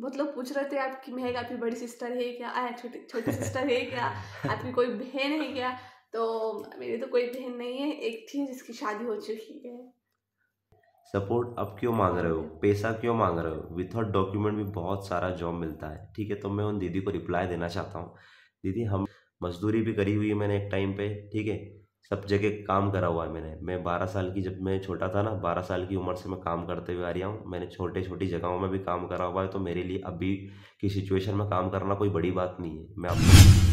बहुत लोग पूछ रहे थे आपकी महक आपकी बड़ी सिस्टर है क्या छोटी छोटी सिस्टर है क्या आपकी कोई बहन है क्या तो मेरी तो कोई बहन नहीं है एक थी जिसकी शादी हो चुकी है सपोर्ट अब क्यों मांग रहे हो पैसा क्यों मांग रहे हो विथआउट डॉक्यूमेंट भी बहुत सारा जॉब मिलता है ठीक है तो मैं उन दीदी को रिप्लाई देना चाहता हूँ दीदी हम मजदूरी भी करी हुई है मैंने एक टाइम पे ठीक है सब जगह काम करा हुआ है मैंने मैं बारह साल की जब मैं छोटा था ना बारह साल की उम्र से मैं काम करते हुए आ रहा हूँ मैंने छोटे छोटी जगहों में भी काम करा हुआ है तो मेरे लिए अभी की सिचुएशन में काम करना कोई बड़ी बात नहीं है मैं आपको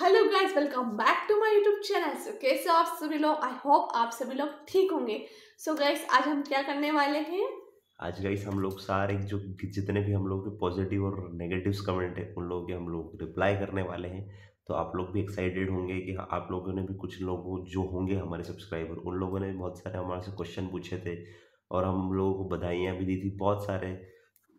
hello guys welcome back to my YouTube channel so कैसे आप सभी लोग आई होप आप सभी लोग ठीक होंगे सो गाइस आज हम क्या करने वाले हैं आज गाइस हम लोग सारे जो जितने भी हम लोग के पॉजिटिव और नेगेटिव्स कमेंट है उन लोगों के हम लोग रिप्लाई करने वाले हैं तो आप लोग भी एक्साइटेड होंगे कि हाँ, आप लोगों ने भी कुछ लोग जो होंगे हमारे सब्सक्राइबर उन लोगों ने बहुत सारे हमारे से क्वेश्चन पूछे थे और हम लोगों को बधाइयाँ भी दी थी बहुत सारे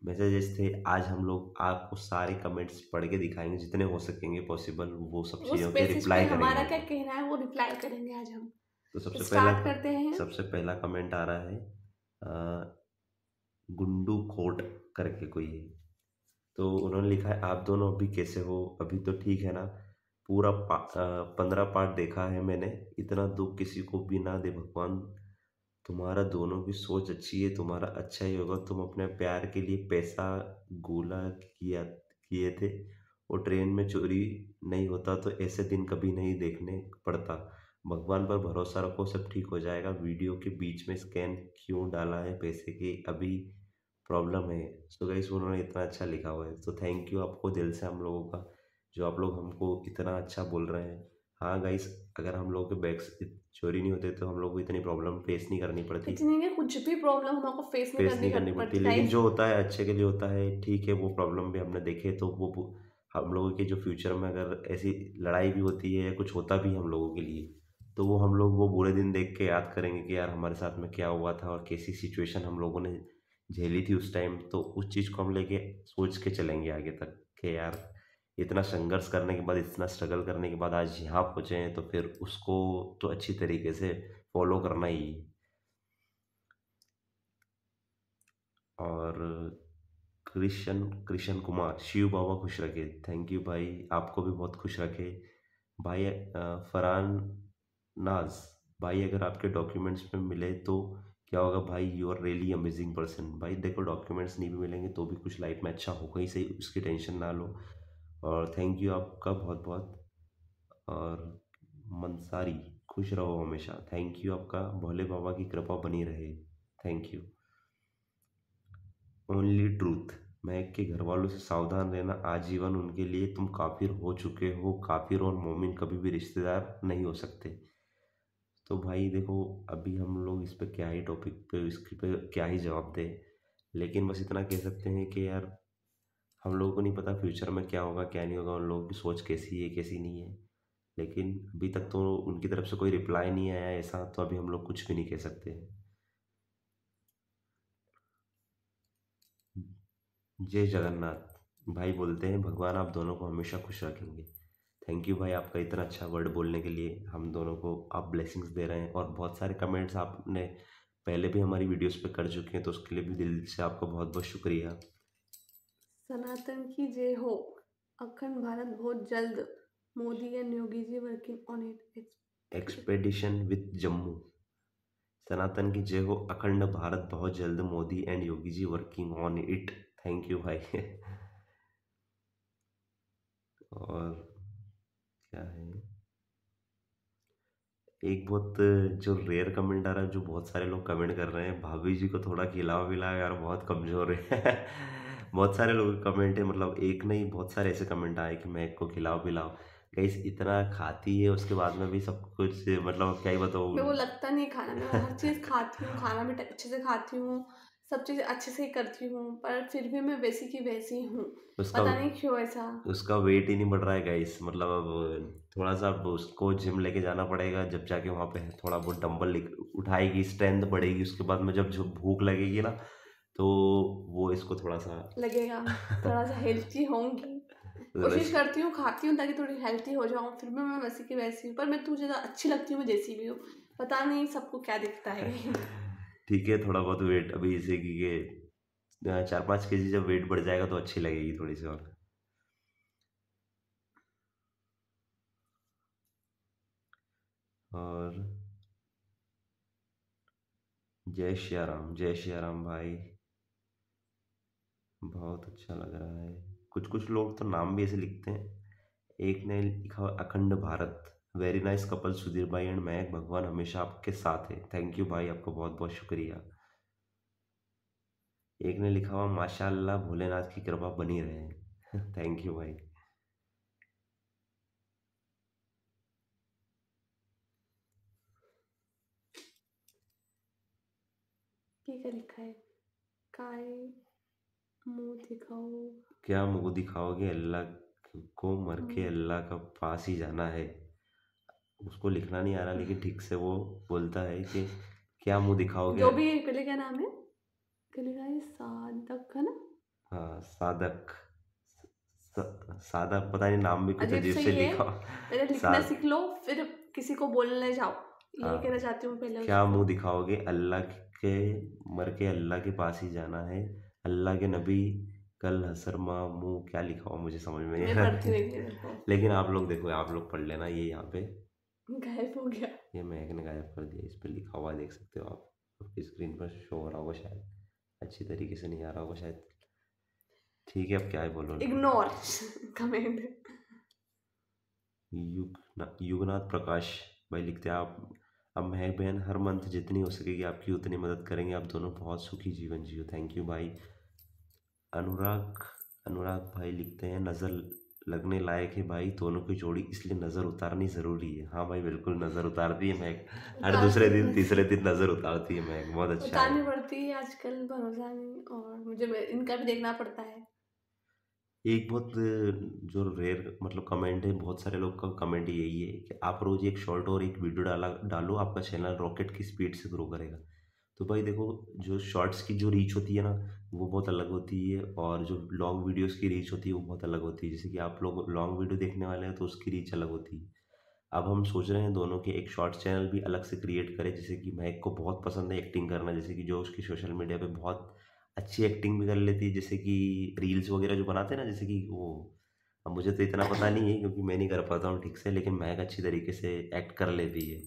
मैसेजेस थे आज हम लोग आपको सारे कमेंट्स पढ़ के दिखाएंगे जितने हो सकेंगे पॉसिबल वो सब चीज़ों के रिप्लाई करेंगे हमारा क्या कहना है वो रिप्लाई करेंगे आज हम तो सबसे पहला करते हैं सबसे पहला कमेंट आ रहा है गुंडू खोट करके कोई है तो उन्होंने लिखा है आप दोनों अभी कैसे हो अभी तो ठीक है ना पूरा पा, पंद्रह पार्ट देखा है मैंने इतना दुख किसी को भी ना दे भगवान तुम्हारा दोनों की सोच अच्छी है तुम्हारा अच्छा ही होगा तुम अपने प्यार के लिए पैसा गोला किया किए थे और ट्रेन में चोरी नहीं होता तो ऐसे दिन कभी नहीं देखने पड़ता भगवान पर भरोसा रखो सब ठीक हो जाएगा वीडियो के बीच में स्कैन क्यों डाला है पैसे के अभी प्रॉब्लम है सो गाइस उन्होंने इतना अच्छा लिखा हुआ है तो थैंक यू आपको दिल से हम लोगों का जो आप लोग हमको इतना अच्छा बोल रहे हैं हाँ गाइस अगर हम लोग के बैग्स चोरी नहीं होते तो हम लोग को इतनी प्रॉब्लम फेस नहीं करनी पड़ती इतनी कुछ भी प्रॉब्लम हम आपको फेस नहीं करनी, करनी पड़ती लेकिन जो होता है अच्छे के लिए होता है ठीक है वो प्रॉब्लम भी हमने देखे तो वो हम लोगों के जो फ्यूचर में अगर ऐसी लड़ाई भी होती है या कुछ होता भी है हम लोगों के लिए तो वो हम लोग वो बुरे दिन देख के याद करेंगे कि यार हमारे साथ में क्या हुआ था और कैसी सिचुएशन हम लोगों ने झेली थी उस टाइम तो उस चीज़ को हम लेके सोच के चलेंगे आगे तक कि यार इतना संघर्ष करने के बाद इतना स्ट्रगल करने के बाद आज यहाँ पहुँचे हैं तो फिर उसको तो अच्छी तरीके से फॉलो करना ही और कृष्ण कृष्ण कुमार शिव बाबा खुश रखे थैंक यू भाई आपको भी बहुत खुश रखे भाई फरहान नाज भाई अगर आपके डॉक्यूमेंट्स में मिले तो क्या होगा भाई you are really amazing person भाई देखो डॉक्यूमेंट्स नहीं भी मिलेंगे तो भी कुछ लाइफ में अच्छा होगा ही सही उसकी टेंशन ना लो और थैंक यू आपका बहुत बहुत और मनसारी खुश रहो हमेशा थैंक यू आपका भोले बाबा की कृपा बनी रहे थैंक यू ओनली ट्रूथ महक के घर वालों से सावधान रहना आजीवन उनके लिए तुम काफिर हो चुके हो काफिर और मोमिन कभी भी रिश्तेदार नहीं हो सकते तो भाई देखो अभी हम लोग इस पर क्या ही टॉपिक पे इसके पे क्या ही जवाब दें लेकिन बस इतना कह सकते हैं कि यार हम लोगों को नहीं पता फ्यूचर में क्या होगा क्या नहीं होगा उन लोगों की सोच कैसी है कैसी नहीं है लेकिन अभी तक तो उनकी तरफ से कोई रिप्लाई नहीं आया ऐसा तो अभी हम लोग कुछ भी नहीं कह सकते हैं जय जगन्नाथ भाई बोलते हैं भगवान आप दोनों को हमेशा खुश रखेंगे थैंक यू भाई आपका इतना अच्छा वर्ड बोलने के लिए हम दोनों को आप ब्लेसिंग्स दे रहे हैं और बहुत सारे कमेंट्स आपने पहले भी हमारी वीडियोस पे कर चुके हैं तो उसके लिए भी दिल से आपका बहुत बहुत शुक्रिया सनातन की जय हो अखंड भारत बहुत जल्द Modi and Yogi ji working on it expedition with Jammu Sanatan की जय हो अखंड भारत बहुत जल्द Modi and Yogi ji working on it thank you भाई और क्या है एक बहुत जो रेयर कमेंट आ रहा है जो बहुत सारे लोग कमेंट कर रहे हैं भाभी जी को थोड़ा खिलाओ पिला यार बहुत कमज़ोर है बहुत सारे लोग कमेंट है मतलब एक नहीं बहुत सारे ऐसे कमेंट आए कि मैं को खिलाओ पिलाओ गैस इतना खाती है उसके बाद में भी सब कुछ मतलब क्या ही बताऊँ वो लगता नहीं खाना मैं हर चीज़ खाती हूँ खाना भी अच्छे से खाती हूँ सब चीज़ अच्छे से करती हूँ पर फिर भी मैं वैसी की वैसी हूँ पता नहीं क्यों ऐसा उसका वेट ही नहीं बढ़ रहा है गाइस मतलब अब थोड़ा सा उसको जिम लेके जाना पड़ेगा जब जाके वहाँ पे थोड़ा बहुत डंबल उठाएगी स्ट्रेंथ बढ़ेगी उसके बाद में जब भूख लगेगी ना तो वो इसको थोड़ा सा लगेगा थोड़ा सा हेल्थी होंगी तो कोशिश करती हूँ खाती हूँ ताकि थोड़ी हेल्थी हो जाऊँ फिर भी मैं वैसी की वैसी हूँ पर मैं तुझे तो अच्छी लगती हूँ मैं जैसी भी हूँ पता नहीं सबको क्या दिखता है ठीक है थोड़ा बहुत वेट अभी जैसे कि ये चार पाँच के जी जब वेट बढ़ जाएगा तो अच्छी लगेगी थोड़ी सी और और जय श्या राम जय श्या राम भाई बहुत अच्छा लग रहा है कुछ कुछ लोग तो नाम भी ऐसे लिखते हैं एक ने लिखा अखंड Bharat very nice couple Sudhir भाई एंड मैं भगवान हमेशा आपके साथ है थैंक यू भाई आपका बहुत बहुत शुक्रिया एक ने लिखा हुआ माशाल्लाह भोलेनाथ की कृपा बनी रहे थैंक यू भाई क्या लिखा है काय मुंह दिखाओ क्या मुंह दिखाओगे अल्लाह को मर के अल्लाह का पास ही जाना है उसको लिखना नहीं आ रहा लेकिन ठीक से वो बोलता है कि क्या मुंह दिखाओगे जो भी पहले का नाम है पहले का ये साधक है ना हाँ साधक सादा पता नहीं नाम भी कुछ अजीब से लिखा पहले लिखना सीख लो फिर किसी को बोलने जाओ ये हाँ। कहना चाहती हूँ पहले क्या मुंह दिखाओगे अल्लाह के मर के अल्लाह के पास ही जाना है अल्लाह के नबी कल हसरमा मुंह क्या लिखा हुआ मुझे समझ में नहीं आ रहा लेकिन आप लोग देखो आप लोग पढ़ लेना ये यहाँ पे गायब हो गया ये मैग ने गायब कर दिया इस पर लिखा हुआ देख सकते हो आप आपकी स्क्रीन पर शो हो रहा होगा शायद अच्छी तरीके से नहीं आ रहा होगा शायद ठीक है अब क्या बोलो इग्नोर कमेंट युगनाथ प्रकाश भाई लिखते हैं आप अब महक बहन हर मंथ जितनी हो सकेगी आपकी उतनी मदद करेंगे आप दोनों बहुत सुखी जीवन जियो थैंक यू भाई अनुराग अनुराग भाई लिखते हैं नज़र लगने लायक है भाई दोनों की जोड़ी इसलिए नज़र उतारनी ज़रूरी है हाँ भाई बिल्कुल नज़र उतारती है महक हर हाँ। दूसरे दिन तीसरे दिन नज़र उतारती है महक बहुत अच्छा उतारनी पड़ती है आजकल भरोसा नहीं और मुझे इनका भी देखना पड़ता है एक बहुत जो रेयर मतलब कमेंट है बहुत सारे लोग का कमेंट यही है कि आप रोज़ एक शॉर्ट और एक वीडियो डाला डालो आपका चैनल रॉकेट की स्पीड से ग्रो करेगा तो भाई देखो जो शॉर्ट्स की जो रीच होती है ना वो बहुत अलग होती है और जो लॉन्ग वीडियोस की रीच होती है वो बहुत अलग होती है जैसे कि आप लोग लॉन्ग वीडियो देखने वाले हैं तो उसकी रीच अलग होती है अब हम सोच रहे हैं दोनों के एक शॉर्ट्स चैनल भी अलग से क्रिएट करें जैसे कि महक को बहुत पसंद है एक्टिंग करना जैसे कि जो उसकी सोशल मीडिया पर बहुत अच्छी एक्टिंग भी कर लेती है जैसे कि रील्स वगैरह जो बनाते हैं ना जैसे कि वो अब मुझे तो इतना पता नहीं है क्योंकि मैं नहीं कर पाता हूँ ठीक से लेकिन महक अच्छी तरीके से एक्ट कर लेती है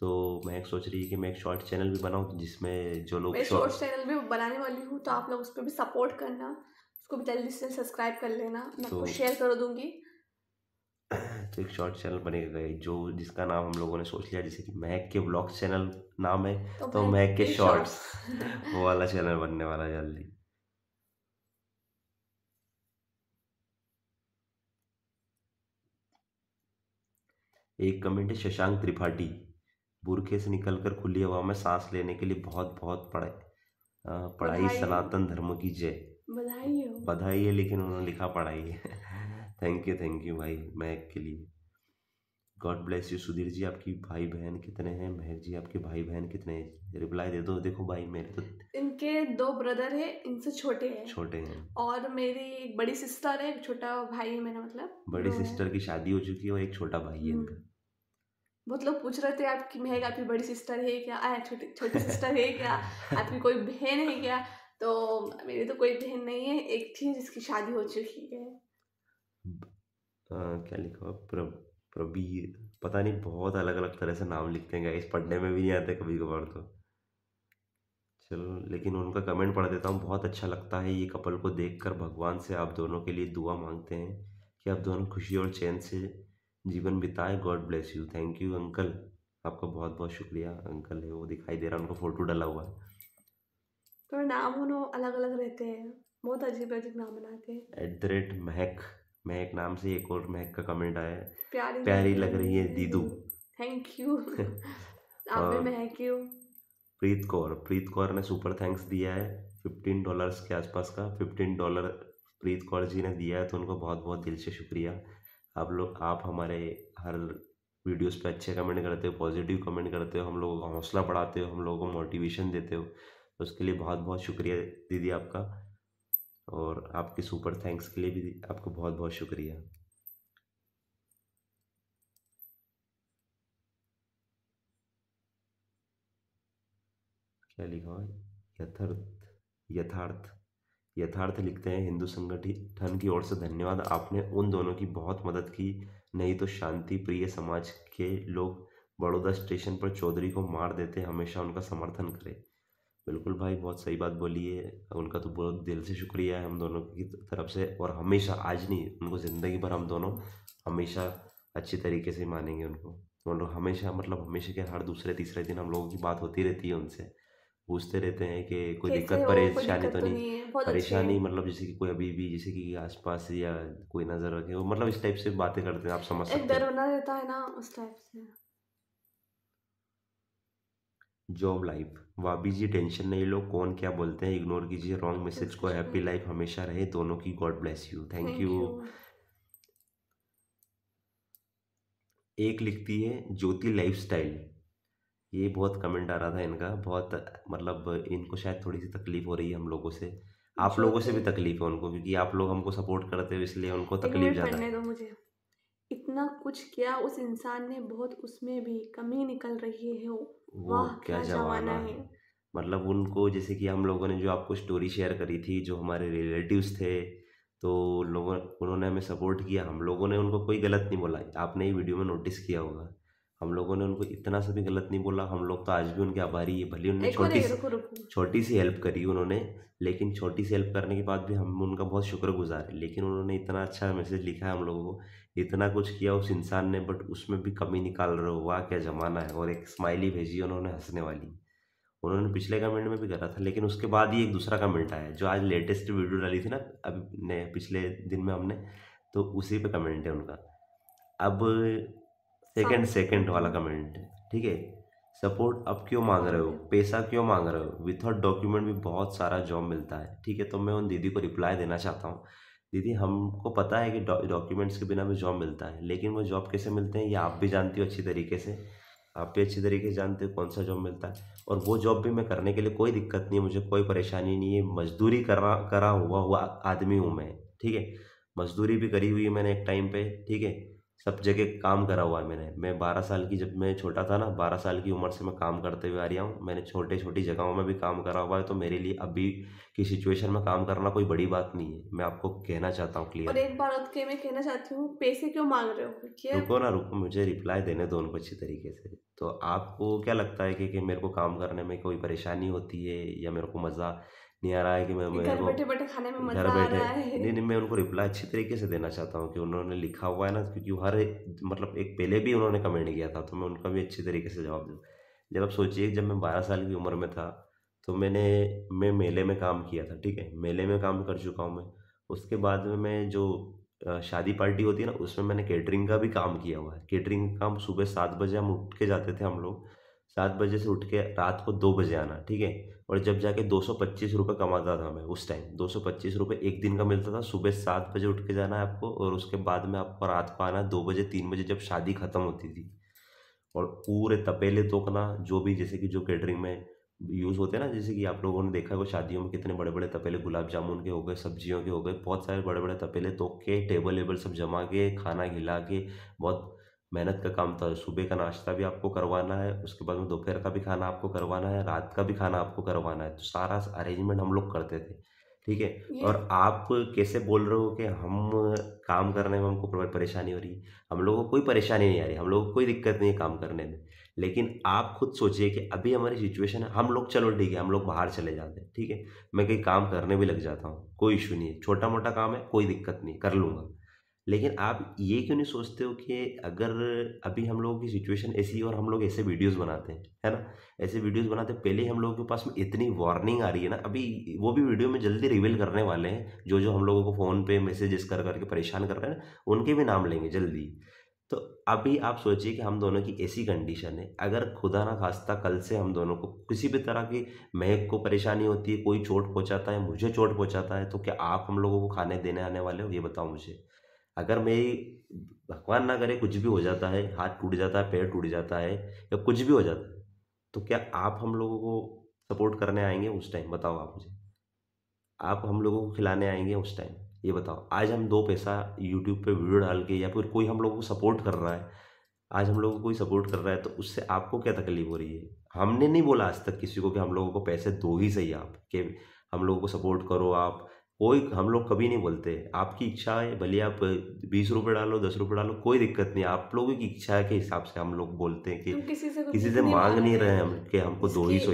तो मैं एक सोच रही है कि मैं एक शॉर्ट चैनल भी बनाऊँ जिसमें जो लोग शॉर्ट चैनल भी बनाने वाली हूँ तो आप लोग उस पर भी सपोर्ट करना उसको भी जल्दी से सब्सक्राइब कर लेना मैं तो, शेयर कर दूँगी तो एक शॉर्ट चैनल बनेगा जो जिसका नाम हम लोगों ने सोच लिया जैसे कि महक के ब्लॉग चैनल नाम है तो, तो महक के शॉर्ट्स वो वाला चैनल बनने वाला जल्दी एक कमेंट है शशांक त्रिपाठी बुरखे से निकलकर खुली हवा में सांस लेने के लिए बहुत बहुत पढ़े पढ़ाई सनातन धर्म की जय बधाई बधाई है लेकिन उन्होंने लिखा पढ़ाई है थैंक यू थैंक यू भाई महक के लिए God bless you Sudhir ji आपकी भाई बहन कितने हैं महक जी आपके भाई बहन कितने हैं रिप्लाई दे दो देखो भाई मेरे तो इनके दो ब्रदर हैं इनसे छोटे हैं छोटे हैं और मेरी एक बड़ी सिस्टर है एक छोटा भाई है मेरा मतलब बड़ी सिस्टर की शादी हो चुकी है और एक छोटा भाई है हम्म। इनका बहुत लोग पूछ रहे थे आपकी महक आपकी बड़ी सिस्टर है क्या आ छोटी छोटी सिस्टर है क्या आपकी कोई बहन है क्या तो मेरी तो कोई बहन नहीं है एक थी जिसकी शादी हो चुकी है आ, क्या लिखा हुआ प्र, प्रबीर पता नहीं बहुत अलग अलग तरह से नाम लिखते हैं इस पढ़ने में भी नहीं आते कभी कभार तो चलो लेकिन उनका कमेंट पढ़ देता हूँ बहुत अच्छा लगता है ये कपल को देखकर भगवान से आप दोनों के लिए दुआ मांगते हैं कि आप दोनों खुशी और चैन से जीवन बिताए God bless you thank you uncle आपका बहुत बहुत शुक्रिया अंकल है वो दिखाई दे रहा है उनका फोटो डाला हुआ है तो नाम उन्हों अलग अलग रहते हैं बहुत अजीब अजीब नाम बनाते हैं एट द रेट महक महक नाम से एक और महक का कमेंट आया प्यारी, प्यारी लग रही है दीदू थैंक यू आपने महक यू प्रीत कौर प्रीत कौर ने सुपर थैंक्स दिया है फिफ्टीन डॉलर्स के आसपास का फिफ्टीन डॉलर प्रीत कौर जी ने दिया है तो उनको बहुत बहुत दिल से शुक्रिया आप लोग आप हमारे हर वीडियोस पे अच्छे कमेंट करते हो पॉजिटिव कमेंट करते हो हम लोगों का हौसला बढ़ाते हो हम लोगों को मोटिवेशन देते हो तो उसके लिए बहुत बहुत शुक्रिया दीदी आपका और आपके सुपर थैंक्स के लिए भी आपको बहुत बहुत शुक्रिया क्या लिखा है यथार्थ यथार्थ यथार्थ लिखते हैं हिंदू संगठन की ओर से धन्यवाद आपने उन दोनों की बहुत मदद की नहीं तो शांति प्रिय समाज के लोग बड़ौदा स्टेशन पर चौधरी को मार देते हमेशा उनका समर्थन करें बिल्कुल भाई बहुत सही बात बोली है उनका तो बहुत दिल से शुक्रिया है हम दोनों की तरफ से और हमेशा आज नहीं उनको ज़िंदगी भर हम दोनों हमेशा अच्छी तरीके से मानेंगे उनको उन लोग हमेशा मतलब हमेशा के हर दूसरे तीसरे दिन हम लोगों की बात होती रहती है उनसे पूछते रहते हैं कि कोई दिक्कत परेशानी तो, तो नहीं परेशानी मतलब जैसे कि कोई अभी भी जैसे कि आसपास या कोई नजर रखे वो मतलब इस टाइप से बातें करते हैं आप समझ सकते डर बना रहता है ना उस टाइप से जॉब लाइफ वाबी जी टेंशन नहीं लो कौन क्या बोलते हैं इग्नोर कीजिए रॉन्ग मैसेज को अच्छा। हैप्पी लाइफ हमेशा रहे दोनों की God bless you thank you एक लिखती है ज्योति लाइफस्टाइल ये बहुत कमेंट आ रहा था इनका बहुत मतलब इनको शायद थोड़ी सी तकलीफ हो रही है हम लोगों से आप लोगों से भी तकलीफ है उनको क्योंकि आप लोग हमको सपोर्ट करते हो इसलिए उनको तकलीफ ज़्यादा है मुझे इतना कुछ किया उस इंसान ने बहुत उसमें भी कमी निकल रही है वो क्या जमाना है मतलब उनको जैसे कि हम लोगों ने जो आपको स्टोरी शेयर करी थी जो हमारे रिलेटिव्स थे तो लोगों उन्होंने हमें सपोर्ट किया हम लोगों ने उनको कोई गलत नहीं बोला आपने ही वीडियो में नोटिस किया होगा हम लोगों ने उनको इतना सा भी गलत नहीं बोला हम लोग तो आज भी उनके आभारी है भले उन्होंने छोटी सी छोटी सी हेल्प करी उन्होंने लेकिन छोटी सी हेल्प करने के बाद भी हम उनका बहुत शुक्रगुजार है लेकिन उन्होंने इतना अच्छा मैसेज लिखा है हम लोगों को इतना कुछ किया उस इंसान ने बट उसमें भी कमी निकाल रहे हो वाह क्या ज़माना है और एक स्माइली भेजी उन्होंने हंसने वाली उन्होंने पिछले कमेंट में भी करा था लेकिन उसके बाद ही एक दूसरा कमेंट आया जो आज लेटेस्ट वीडियो डाली थी ना अभी पिछले दिन में हमने तो उसी पर कमेंट है उनका अब सेकंड हाँ। सेकंड वाला कमेंट ठीक है सपोर्ट अब क्यों मांग रहे हो पैसा क्यों मांग रहे हो विथआउट डॉक्यूमेंट भी बहुत सारा जॉब मिलता है ठीक है तो मैं उन दीदी को रिप्लाई देना चाहता हूँ दीदी हमको पता है कि डॉक्यूमेंट्स के बिना भी जॉब मिलता है लेकिन वो जॉब कैसे मिलते हैं ये आप भी जानती हो अच्छी तरीके से आप भी अच्छी तरीके से जानते हो कौन सा जॉब मिलता है और वो जॉब भी मैं करने के लिए कोई दिक्कत नहीं है मुझे कोई परेशानी नहीं है मजदूरी करा करा हुआ हुआ आदमी हूँ मैं ठीक है मजदूरी भी करी हुई है मैंने एक टाइम पे ठीक है सब जगह काम करा हुआ है मैंने मैं बारह साल की जब मैं छोटा था ना बारह साल की उम्र से मैं काम करते हुए आ रहा हूँ मैंने छोटे छोटी जगहों में भी काम करा हुआ है तो मेरे लिए अभी की सिचुएशन में काम करना कोई बड़ी बात नहीं है मैं आपको कहना चाहता हूँ क्लियर और एक बार के मैं कहना चाहती हूँ पैसे क्यों मांग रहे हो रुको ना रुको मुझे रिप्लाई देने दो उनको अच्छी तरीके से तो आपको क्या लगता है कि, कि मेरे को काम करने में कोई परेशानी होती है या मेरे को मज़ा नहीं आ रहा है कि मैं मेरे को बैठे बैठे खाने में नहीं नहीं मैं उनको रिप्लाई अच्छी तरीके से देना चाहता हूँ कि उन्होंने लिखा हुआ है ना क्योंकि हर मतलब एक पहले भी उन्होंने कमेंट किया था तो मैं उनका भी अच्छी तरीके से जवाब दूँ जब आप सोचिए जब मैं बारह साल की उम्र में था तो मैंने मैं मेले में काम किया था ठीक है मेले में काम कर चुका हूँ मैं उसके बाद में मैं जो शादी पार्टी होती है ना उसमें मैंने केटरिंग का भी काम किया हुआ है केटरिंग का काम सुबह सात बजे हम उठ के जाते थे हम लोग सात बजे से उठ के रात को दो बजे आना ठीक है और जब जाके दो सौ पच्चीस रुपये कमाता था मैं उस टाइम दो सौ पच्चीस रुपये एक दिन का मिलता था सुबह सात बजे उठ के जाना है आपको और उसके बाद में आपको रात को आना दो बजे तीन बजे जब शादी ख़त्म होती थी और पूरे तपेले तोकना जो भी जैसे कि जो केटरिंग में यूज़ होते हैं ना जैसे कि आप लोगों ने देखा है वो शादियों में कितने बड़े बड़े तपेले गुलाब जामुन के हो गए सब्जियों के हो गए बहुत सारे बड़े बड़े तपेले तो के टेबल वेबल सब जमा के खाना खिला के बहुत मेहनत का काम था सुबह का नाश्ता भी आपको करवाना है उसके बाद में दोपहर का भी खाना आपको करवाना है रात का भी खाना आपको करवाना है तो सारा अरेंजमेंट हम लोग करते थे ठीक है और आप कैसे बोल रहे हो कि हम काम करने में हमको परेशानी हो रही है हम लोगों को कोई परेशानी नहीं आ रही हम लोगों को कोई दिक्कत नहीं है काम करने में लेकिन आप खुद सोचिए कि अभी हमारी सिचुएशन है हम लोग चलो ठीक है हम लोग बाहर चले जाते हैं ठीक है मैं कहीं काम करने भी लग जाता हूँ कोई इशू नहीं है छोटा मोटा काम है कोई दिक्कत नहीं कर लूँगा लेकिन आप ये क्यों नहीं सोचते हो कि अगर अभी हम लोगों की सिचुएशन ऐसी और हम लोग ऐसे वीडियोस बनाते हैं है ना ऐसे वीडियोस बनाते हैं पहले हम लोगों के पास में इतनी वार्निंग आ रही है ना अभी वो भी वीडियो में जल्दी रिवील करने वाले हैं जो जो हम लोगों को फ़ोन पे मैसेजेस कर करके परेशान कर रहे हैं उनके भी नाम लेंगे जल्दी तो अभी आप सोचिए कि हम दोनों की ऐसी कंडीशन है अगर खुदा ना खास्ता कल से हम दोनों को किसी भी तरह की महक को परेशानी होती है कोई चोट पहुंचाता है मुझे चोट पहुंचाता है तो क्या आप हम लोगों को खाने देने आने वाले हो ये बताओ मुझे अगर मेरी भगवान ना करे कुछ भी हो जाता है हाथ टूट जाता है पैर टूट जाता है या कुछ भी हो जाता है तो क्या आप हम लोगों को सपोर्ट करने आएंगे उस टाइम बताओ आप मुझे आप हम लोगों को खिलाने आएंगे उस टाइम ये बताओ आज हम दो पैसा यूट्यूब पे वीडियो डाल के या फिर कोई हम लोगों को सपोर्ट कर रहा है आज हम लोगों को कोई सपोर्ट कर रहा है तो उससे आपको क्या तकलीफ हो रही है हमने नहीं बोला आज तक किसी को कि हम लोगों को पैसे दो ही सही आप कि हम लोगों को सपोर्ट करो आप कोई हम लोग कभी नहीं बोलते आपकी इच्छा है भले आप बीस रुपए डालो दस रुपए डालो कोई दिक्कत नहीं आप लोगों की इच्छा के हिसाब से हम लोग बोलते हैं कि किसी से किसी से मांग नहीं रहे हम कि हमको दो ही सो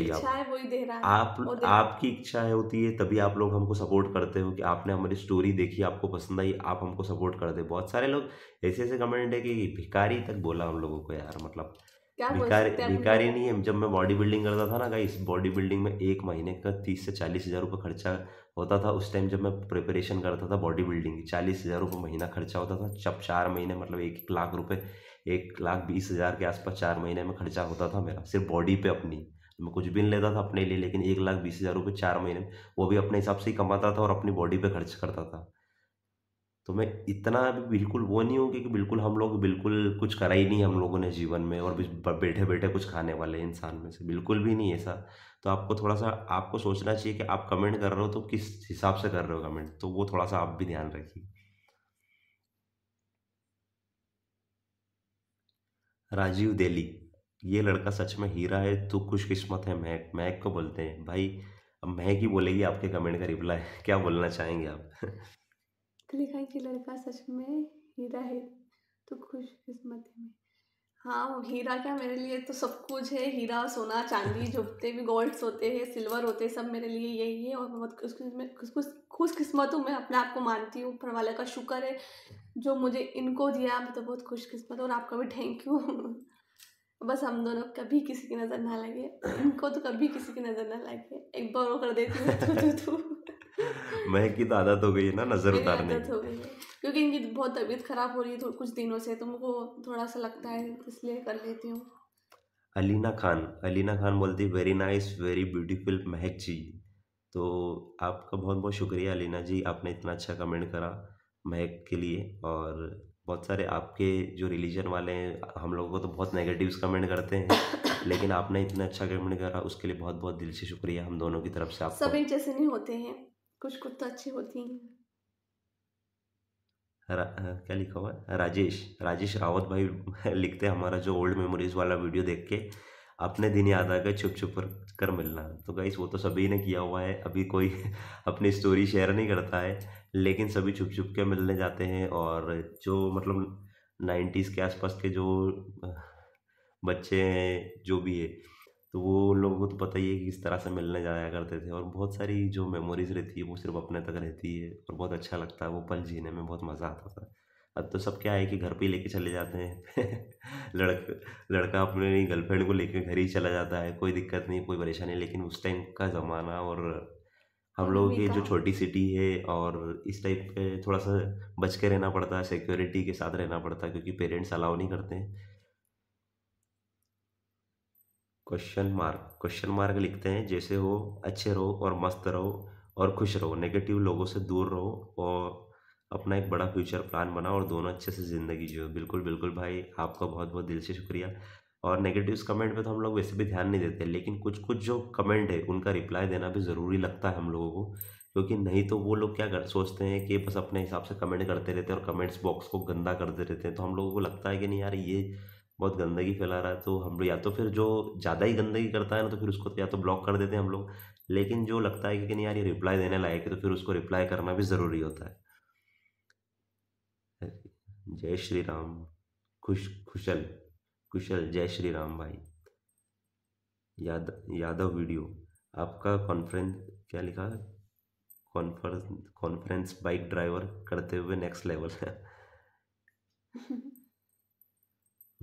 आप आपकी इच्छा है होती है तभी आप लोग हमको सपोर्ट करते हो कि आपने हमारी स्टोरी देखी आपको पसंद आई आप हमको सपोर्ट कर दे बहुत सारे लोग ऐसे ऐसे कमेंट है कि भिकारी तक बोला हम लोगों को यार मतलब बिकारी नहीं है जब मैं बॉडी बिल्डिंग करता था ना गाइस बॉडी बिल्डिंग में एक महीने का तीस से चालीस हज़ार रुपये खर्चा होता था उस टाइम जब मैं प्रिपरेशन करता था बॉडी बिल्डिंग की चालीस हज़ार रुपये महीना खर्चा होता था जब चार महीने मतलब एक एक लाख रुपये एक लाख बीस हज़ार के आसपास चार महीने में खर्चा होता था मेरा सिर्फ बॉडी पे अपनी तो मैं कुछ भी नहीं लेता था अपने लिए लेकिन एक लाख बीस हज़ार रुपये चार महीने वो भी अपने हिसाब से ही कमाता था और अपनी बॉडी पे खर्च करता था तो मैं इतना भी बिल्कुल वो नहीं हूँ कि, बिल्कुल हम लोग बिल्कुल कुछ करा ही नहीं हम लोगों ने जीवन में और बैठे बैठे कुछ खाने वाले इंसान में से बिल्कुल भी नहीं ऐसा तो आपको थोड़ा सा आपको सोचना चाहिए कि आप कमेंट कर रहे हो तो किस हिसाब से कर रहे हो कमेंट तो वो थोड़ा सा आप भी ध्यान रखिए राजीव देली ये लड़का सच में हीरा है तो खुशकिस्मत है महक महक को बोलते हैं भाई अब महक ही बोलेगी आपके कमेंट का रिप्लाई क्या बोलना चाहेंगे आप लिखा है कि लड़का सच में हीरा है तो किस्मत है मैं हाँ हीरा क्या मेरे लिए तो सब कुछ है हीरा सोना चांदी जितने भी गोल्ड्स होते हैं सिल्वर होते हैं सब मेरे लिए यही है और बहुत किस्मत हूँ मैं अपने आप को मानती हूँ ऊपर वाले का शुक्र है जो मुझे इनको दिया मैं तो बहुत किस्मत और आपका भी थैंक यू बस हम दोनों कभी किसी की नज़र ना लगे इनको तो कभी किसी की नज़र ना लगे एक बार वो कर देती हूँ महक की तो आदत हो गई है ना नजर उतारने आदत हो गई है क्योंकि इनकी बहुत तबीयत खराब हो रही है कुछ दिनों से तो मुझको थोड़ा सा लगता है इसलिए कर लेती हूँ अलीना खान अलीना खान बोलती वेरी नाइस वेरी ब्यूटीफुल महक जी तो आपका बहुत बहुत शुक्रिया अलीना जी आपने इतना अच्छा कमेंट करा महक के लिए और बहुत सारे आपके जो रिलीजन वाले हैं हम लोगों को तो बहुत नेगेटिव्स कमेंट करते हैं लेकिन आपने इतना अच्छा कमेंट करा उसके लिए बहुत बहुत दिल से शुक्रिया हम दोनों की तरफ से आप सभी जैसे नहीं होते हैं कुछ कुछ तो अच्छी होती हैं क्या लिखा हुआ है राजेश राजेश रावत भाई लिखते हैं हमारा जो ओल्ड मेमोरीज वाला वीडियो देख के अपने दिन याद आ गए छुप छुप कर कर मिलना तो गाइस वो तो सभी ने किया हुआ है अभी कोई अपनी स्टोरी शेयर नहीं करता है लेकिन सभी छुप छुप के मिलने जाते हैं और जो मतलब नाइन्टीज़ के आसपास के जो बच्चे हैं जो भी है तो वो लोगों को तो पता ही है कि किस तरह से मिलने जाया करते थे और बहुत सारी जो मेमोरीज रहती है वो सिर्फ अपने तक रहती है और बहुत अच्छा लगता है वो पल जीने में बहुत मज़ा आता था अब तो सब क्या है कि घर पे ही लेके चले जाते हैं लड़का लड़का अपने गर्लफ्रेंड को लेके घर ही चला जाता है कोई दिक्कत नहीं कोई परेशानी लेकिन उस टाइम का ज़माना और हम लोगों की जो तो। छोटी सिटी है और इस टाइप पर थोड़ा सा बच के रहना पड़ता है सिक्योरिटी के साथ रहना पड़ता है क्योंकि पेरेंट्स अलाउ नहीं करते हैं क्वेश्चन मार्क क्वेश्चन मार्क लिखते हैं जैसे हो अच्छे रहो और मस्त रहो और खुश रहो नेगेटिव लोगों से दूर रहो और अपना एक बड़ा फ्यूचर प्लान बनाओ और दोनों अच्छे से ज़िंदगी जियो बिल्कुल बिल्कुल भाई आपका बहुत बहुत दिल से शुक्रिया और नेगेटिव्स कमेंट पे तो हम लोग वैसे भी ध्यान नहीं देते लेकिन कुछ कुछ जो कमेंट है उनका रिप्लाई देना भी ज़रूरी लगता है हम लोगों को क्योंकि नहीं तो वो लोग क्या कर सोचते हैं कि बस अपने हिसाब से कमेंट करते रहते हैं और कमेंट्स बॉक्स को गंदा करते रहते हैं तो हम लोगों को लगता है कि नहीं यार ये बहुत गंदगी फैला रहा है तो हम लोग या तो फिर जो ज़्यादा ही गंदगी करता है ना तो फिर उसको तो या तो ब्लॉक कर देते हैं हम लोग लेकिन जो लगता है कि नहीं यार ये रिप्लाई देने लायक है तो फिर उसको रिप्लाई करना भी ज़रूरी होता है जय श्री राम खुश खुशल कुशल जय श्री राम भाई याद यादव वीडियो आपका कॉन्फ्रेंस क्या लिखा कॉन्फ्रेंस कॉन्फ्रेंस बाइक ड्राइवर करते हुए नेक्स्ट लेवल है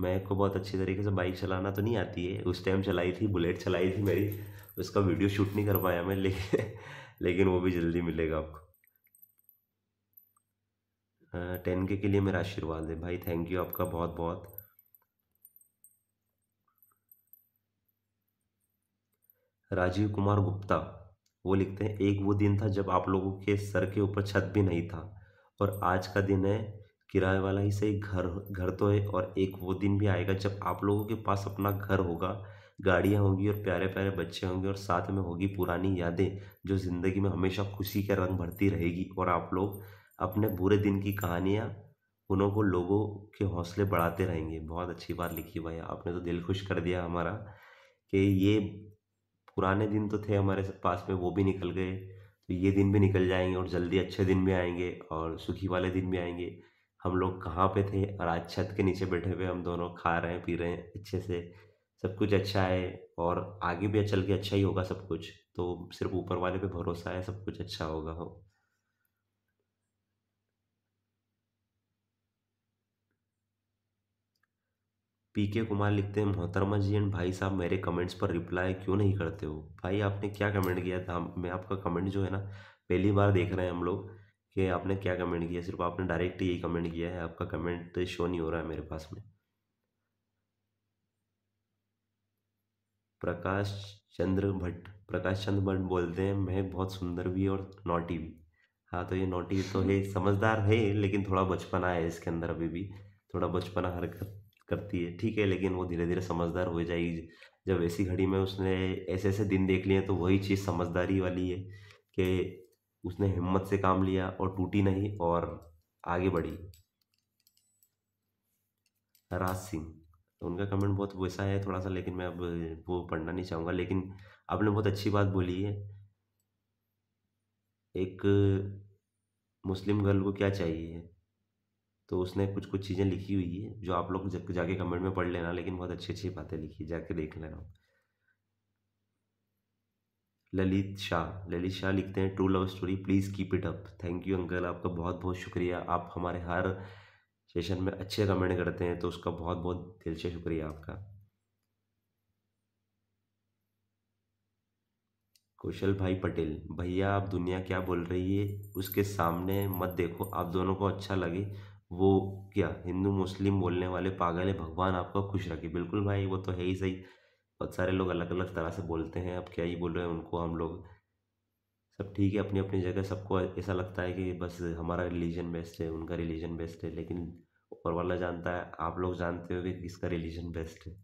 मैं को बहुत अच्छी तरीके से बाइक चलाना तो नहीं आती है उस टाइम चलाई थी बुलेट चलाई थी मेरी उसका वीडियो शूट नहीं कर पाया मैं लेकिन लेकिन वो भी जल्दी मिलेगा आपको टेन के के लिए मेरा आशीर्वाद है भाई थैंक यू आपका बहुत बहुत राजीव कुमार गुप्ता वो लिखते हैं एक वो दिन था जब आप लोगों के सर के ऊपर छत भी नहीं था और आज का दिन है किराए वाला ही सही घर घर तो है और एक वो दिन भी आएगा जब आप लोगों के पास अपना घर होगा गाड़ियाँ होंगी और प्यारे प्यारे बच्चे होंगे और साथ में होगी पुरानी यादें जो ज़िंदगी में हमेशा खुशी का रंग भरती रहेगी और आप लोग अपने बुरे दिन की कहानियाँ उनों को लोगों के हौसले बढ़ाते रहेंगे बहुत अच्छी बात लिखी भाई आपने तो दिल खुश कर दिया हमारा कि ये पुराने दिन तो थे हमारे पास में वो भी निकल गए तो ये दिन भी निकल जाएंगे और जल्दी अच्छे दिन भी आएंगे और सुखी वाले दिन भी आएंगे हम लोग कहाँ पे थे और आज छत के नीचे बैठे हुए हम दोनों खा रहे हैं पी रहे हैं अच्छे से सब कुछ अच्छा है और आगे भी चल के अच्छा ही होगा सब कुछ तो सिर्फ ऊपर वाले पे भरोसा है सब कुछ अच्छा होगा हो पी के कुमार लिखते हैं मोहतरमा जी एंड भाई साहब मेरे कमेंट्स पर रिप्लाई क्यों नहीं करते हो भाई आपने क्या कमेंट किया था मैं आपका कमेंट जो है ना पहली बार देख रहे हैं हम लोग कि आपने क्या कमेंट किया सिर्फ आपने डायरेक्ट यही कमेंट किया है आपका कमेंट शो तो नहीं हो रहा है मेरे पास में प्रकाश चंद्र भट्ट प्रकाश चंद्र भट्ट बोलते हैं मैं बहुत सुंदर भी और नोटी भी हाँ तो ये नोटी तो है समझदार है लेकिन थोड़ा बचपना है इसके अंदर अभी भी थोड़ा बचपना हरकत करती है ठीक है लेकिन वो धीरे धीरे समझदार हो जाएगी जब ऐसी घड़ी में उसने ऐसे ऐसे दिन देख लिए तो वही चीज़ समझदारी वाली है कि उसने हिम्मत से काम लिया और टूटी नहीं और आगे बढ़ी राज सिंह तो उनका कमेंट बहुत वैसा है थोड़ा सा लेकिन मैं अब वो पढ़ना नहीं चाहूँगा लेकिन आपने बहुत अच्छी बात बोली है एक मुस्लिम गर्ल को क्या चाहिए तो उसने कुछ कुछ चीज़ें लिखी हुई है जो आप लोग जाके कमेंट में पढ़ लेना लेकिन बहुत अच्छी अच्छी बातें लिखी जाके देख लेना ललित शाह ललित शाह लिखते हैं true love story please keep it up thank you uncle आपका बहुत बहुत शुक्रिया आप हमारे हर सेशन में अच्छे कमेंट करते हैं तो उसका बहुत बहुत दिल से शुक्रिया आपका कौशल भाई पटेल भैया आप दुनिया क्या बोल रही है उसके सामने मत देखो आप दोनों को अच्छा लगे वो क्या हिंदू मुस्लिम बोलने वाले पागल है भगवान आपको खुश रखे बिल्कुल भाई वो तो है ही सही बहुत सारे लोग अलग अलग तरह से बोलते हैं अब क्या ही बोल रहे हैं उनको हम लोग सब ठीक है अपनी अपनी जगह सबको ऐसा लगता है कि बस हमारा रिलीजन बेस्ट है उनका रिलीजन बेस्ट है लेकिन ऊपर वाला जानता है आप लोग जानते हो कि किसका रिलीजन बेस्ट है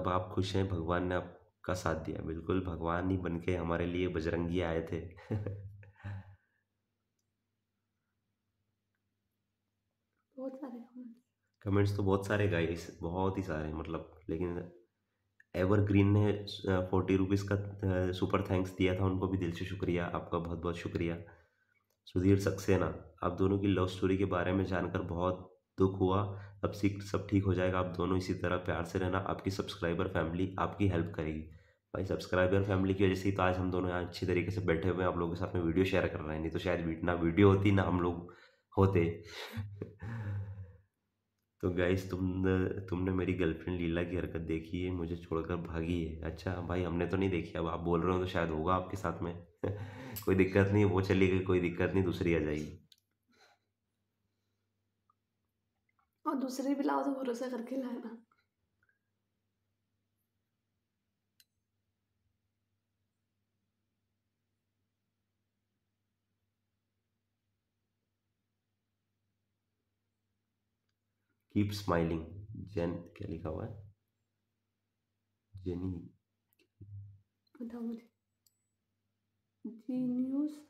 अब आप खुश हैं भगवान ने आपका साथ दिया बिल्कुल भगवान ही बन के हमारे लिए बजरंगी आए थे कमेंट्स तो बहुत सारे गए बहुत ही सारे मतलब लेकिन एवरग्रीन ने फोर्टी रुपीज़ का सुपर थैंक्स दिया था उनको भी दिल से शुक्रिया आपका बहुत बहुत शुक्रिया सुधीर सक्सेना आप दोनों की लव स्टोरी के बारे में जानकर बहुत दुख हुआ अब सीख सब ठीक हो जाएगा आप दोनों इसी तरह प्यार से रहना आपकी सब्सक्राइबर फैमिली आपकी हेल्प करेगी भाई सब्सक्राइबर फैमिली की वजह से ही तो आज हम दोनों यहाँ अच्छी तरीके से बैठे हुए हैं आप लोगों के साथ में वीडियो शेयर कर रहे हैं नहीं तो शायद ना वीडियो होती ना हम लोग होते तो गाइस तुमने तुमने मेरी गर्लफ्रेंड लीला की हरकत देखी है मुझे छोड़कर भागी है अच्छा भाई हमने तो नहीं देखी अब आप बोल रहे हो तो शायद होगा आपके साथ में कोई दिक्कत नहीं वो चली गई कोई दिक्कत नहीं दूसरी आ जाएगी और दूसरी भी लाओ तो भरोसा करके लाना कीप स्माइलिंग जेन क्या लिखा हुआ है जेनी बताओ मुझे जीनियस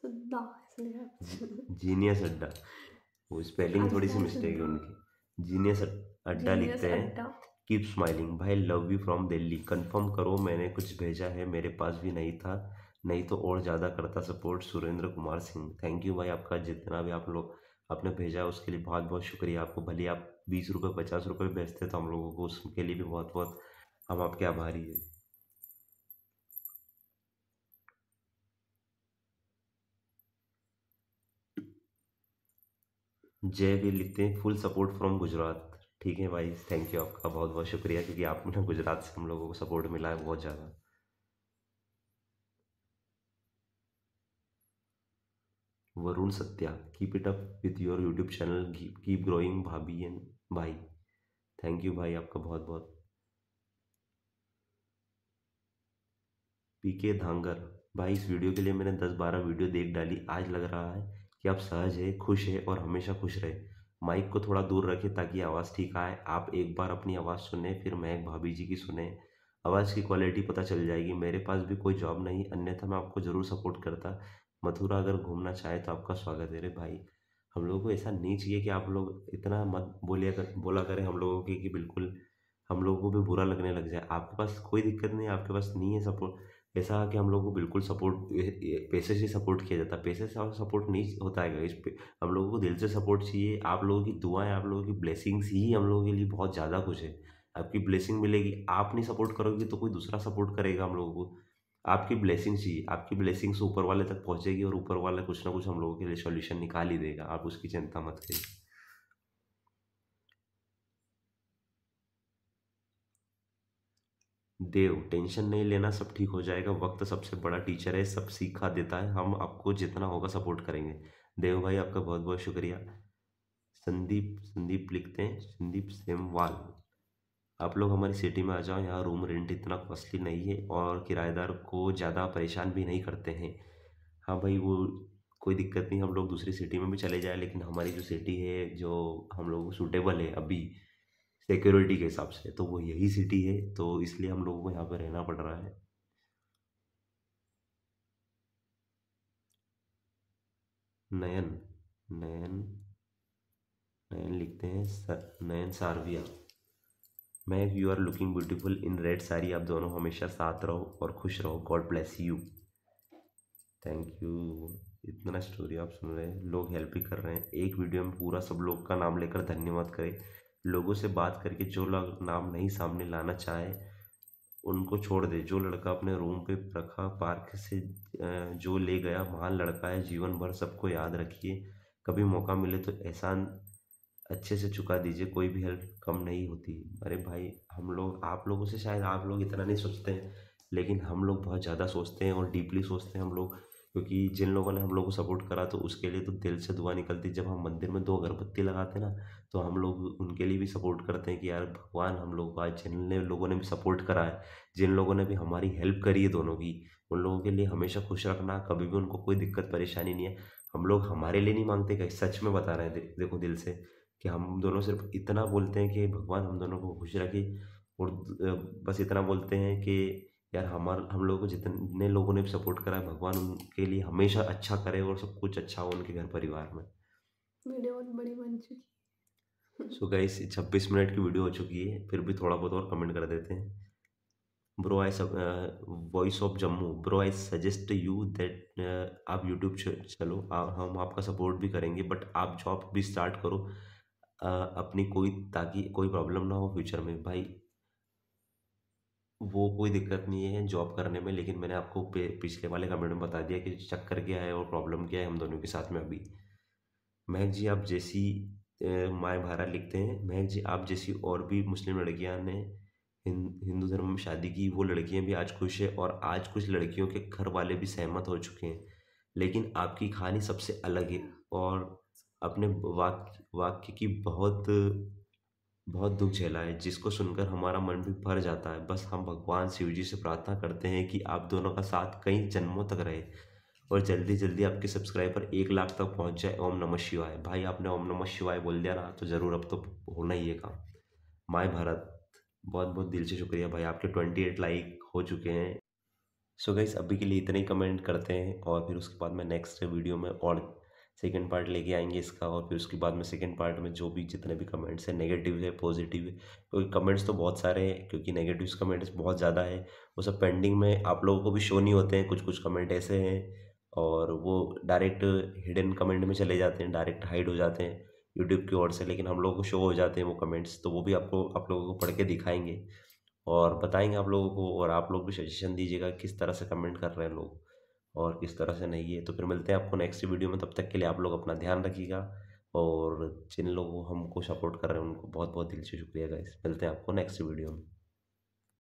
सद्दा जीनियस अड्डा वो स्पेलिंग अच्छा, थोड़ी सी मिस्टेक अच्छा। है उनकी जीनियस अड्डा लिखते हैं कीप स्माइलिंग भाई love you from Delhi confirm करो मैंने कुछ भेजा है मेरे पास भी नहीं था नहीं तो और ज़्यादा करता support Surendra Kumar Singh thank you भाई आपका जितना भी आप लोग आपने भेजा उसके लिए बहुत बहुत शुक्रिया आपको भले आप बीस रुपये पचास रुपये बेचते तो हम लोगों को उसके लिए भी बहुत बहुत हम आपके आभारी हैं जय भी लिखते हैं फुल सपोर्ट फ्रॉम गुजरात ठीक है भाई थैंक यू आपका बहुत बहुत शुक्रिया क्योंकि आपने गुजरात से हम लोगों को सपोर्ट मिला है बहुत ज़्यादा Varun Satya keep it up with your YouTube channel keep growing भाभी एंड भाई थैंक यू भाई आपका बहुत बहुत पीके धांगर भाई इस वीडियो के लिए मैंने दस बारह वीडियो देख डाली आज लग रहा है कि आप सहज है खुश है और हमेशा खुश रहे माइक को थोड़ा दूर रखें ताकि आवाज़ ठीक आए आप एक बार अपनी आवाज़ सुने फिर महक भाभी जी की सुने आवाज़ की क्वालिटी पता चल जाएगी मेरे पास भी कोई जॉब नहीं अन्यथा मैं आपको ज़रूर सपोर्ट करता मथुरा अगर घूमना चाहे तो आपका स्वागत है रे भाई हम लोगों को ऐसा नहीं चाहिए कि आप लोग इतना मत बोलिया कर बोला करें हम लोगों की कि बिल्कुल हम लोगों को भी बुरा लगने लग जाए आपके पास कोई दिक्कत नहीं आपके पास नहीं है सपोर्ट ऐसा कि हम लोग को बिल्कुल सपोर्ट पैसे से सपोर्ट किया जाता है पैसे से सपोर्ट नहीं होता है इस हम लोगों को दिल से सपोर्ट चाहिए आप लोगों की दुआएं आप लोगों की ब्लेसिंग्स ही हम लोगों के लिए बहुत ज़्यादा कुछ है आपकी ब्लेसिंग मिलेगी आप नहीं सपोर्ट करोगे तो कोई दूसरा सपोर्ट करेगा हम लोगों को आपकी ब्लेसिंग चाहिए आपकी ब्लेसिंग्स ऊपर वाले तक पहुंचेगी और ऊपर वाला कुछ ना कुछ हम लोगों के लिए सॉल्यूशन निकाल ही देगा आप उसकी चिंता मत करिए देव टेंशन नहीं लेना सब ठीक हो जाएगा वक्त सबसे बड़ा टीचर है सब सीखा देता है हम आपको जितना होगा सपोर्ट करेंगे देव भाई आपका बहुत बहुत शुक्रिया संदीप संदीप लिखते हैं संदीप सेमवाल आप लोग हमारी सिटी में आ जाओ यहाँ रूम रेंट इतना कॉस्टली नहीं है और किराएदार को ज़्यादा परेशान भी नहीं करते हैं हाँ भाई वो कोई दिक्कत नहीं हम लोग दूसरी सिटी में भी चले जाए लेकिन हमारी जो सिटी है जो हम लोग सूटेबल है अभी सिक्योरिटी के हिसाब से तो वो यही सिटी है तो इसलिए हम लोगों को यहाँ पर रहना पड़ रहा है नयन नयन नयन लिखते हैं नयन सारविया मैं you are looking beautiful in red sari आप दोनों हमेशा साथ रहो और खुश रहो God bless you thank you इतना स्टोरी आप सुन रहे हैं लोग हेल्प भी कर रहे हैं एक वीडियो में पूरा सब लोग का नाम लेकर धन्यवाद करें लोगों से बात करके जो लोग नाम नहीं सामने लाना चाहे उनको छोड़ दे जो लड़का अपने रूम पे रखा पार्क से जो ले गया महान लड़का है जीवन भर सबको याद रखिए कभी मौका मिले तो एहसान अच्छे से चुका दीजिए कोई भी हेल्प कम नहीं होती अरे भाई हम लोग आप लोगों से शायद आप लोग इतना नहीं सोचते हैं लेकिन हम लोग बहुत ज़्यादा सोचते हैं और डीपली सोचते हैं हम लोग क्योंकि जिन लोगों ने हम लोग को सपोर्ट करा तो उसके लिए तो दिल से दुआ निकलती जब हम मंदिर में दो अगरबत्ती लगाते हैं ना तो हम लोग उनके लिए भी सपोर्ट करते हैं कि यार भगवान हम लोग का जिन लोगों ने भी सपोर्ट करा है जिन लोगों ने भी हमारी हेल्प करी है दोनों की उन लोगों के लिए हमेशा खुश रखना कभी भी उनको कोई दिक्कत परेशानी नहीं है हम लोग हमारे लिए नहीं मांगते सच में बता रहे हैं देखो दिल से कि हम दोनों सिर्फ इतना बोलते हैं कि भगवान हम दोनों को खुश रखे और बस इतना बोलते हैं कि यार हमार हम लोगों को जितने लोगों ने सपोर्ट करा भगवान उनके लिए हमेशा अच्छा करे और सब कुछ अच्छा हो उनके घर परिवार में वीडियो बहुत बड़ी बन चुकी सो गाइस छब्बीस मिनट की वीडियो हो चुकी है फिर भी थोड़ा बहुत और कमेंट कर देते हैं bro I sub voice of Jammu bro I suggest you that आप यूट्यूब चलो आ, हम आपका सपोर्ट भी करेंगे बट आप जॉब भी स्टार्ट करो अपनी कोई ताकि कोई प्रॉब्लम ना हो फ्यूचर में भाई वो कोई दिक्कत नहीं है जॉब करने में लेकिन मैंने आपको पिछले वाले कमेंट में बता दिया कि चक्कर क्या है और प्रॉब्लम क्या है हम दोनों के साथ में अभी महक जी आप जैसी माए भारा लिखते हैं महक जी आप जैसी और भी मुस्लिम लड़कियां ने हिंदू धर्म में शादी की वो लड़कियां भी आज खुश है और आज कुछ लड़कियों के घर वाले भी सहमत हो चुके हैं लेकिन आपकी कहानी सबसे अलग है और अपने वाक वाक्य की बहुत बहुत दुख झेला है जिसको सुनकर हमारा मन भी भर जाता है बस हम भगवान शिव जी से प्रार्थना करते हैं कि आप दोनों का साथ कई जन्मों तक रहे और जल्दी जल्दी आपके सब्सक्राइबर एक लाख तक पहुंच जाए ओम नमः शिवाय भाई आपने ओम नमः शिवाय बोल दिया ना तो ज़रूर अब तो होना ही है काम माय भारत बहुत बहुत दिल से शुक्रिया भाई आपके ट्वेंटी एट लाइक हो चुके हैं सो so गाइस अभी के लिए इतने ही कमेंट करते हैं और फिर उसके बाद मैं नेक्स्ट वीडियो में और सेकेंड पार्ट लेके आएंगे इसका और फिर उसके बाद में सेकेंड पार्ट में जो भी जितने भी कमेंट्स हैं नेगेटिव है पॉजिटिव है क्योंकि कमेंट्स तो बहुत सारे हैं क्योंकि नेगेटिव कमेंट्स बहुत ज़्यादा है वो सब पेंडिंग में आप लोगों को भी शो नहीं होते हैं कुछ कुछ कमेंट ऐसे हैं और वो डायरेक्ट हिडन कमेंट में चले जाते हैं डायरेक्ट हाइड हो जाते हैं यूट्यूब की ओर से लेकिन हम लोगों को शो हो जाते हैं वो कमेंट्स तो वो भी आपको आप लोगों को पढ़ के दिखाएंगे और बताएंगे आप लोगों को और आप लोग भी सजेशन दीजिएगा किस तरह से कमेंट कर रहे हैं लोग और किस तरह से नहीं है तो फिर मिलते हैं आपको नेक्स्ट वीडियो में तब तक के लिए आप लोग अपना ध्यान रखिएगा और जिन लोगों हमको सपोर्ट कर रहे हैं उनको बहुत बहुत दिल से शुक्रिया गाइस मिलते हैं आपको नेक्स्ट वीडियो में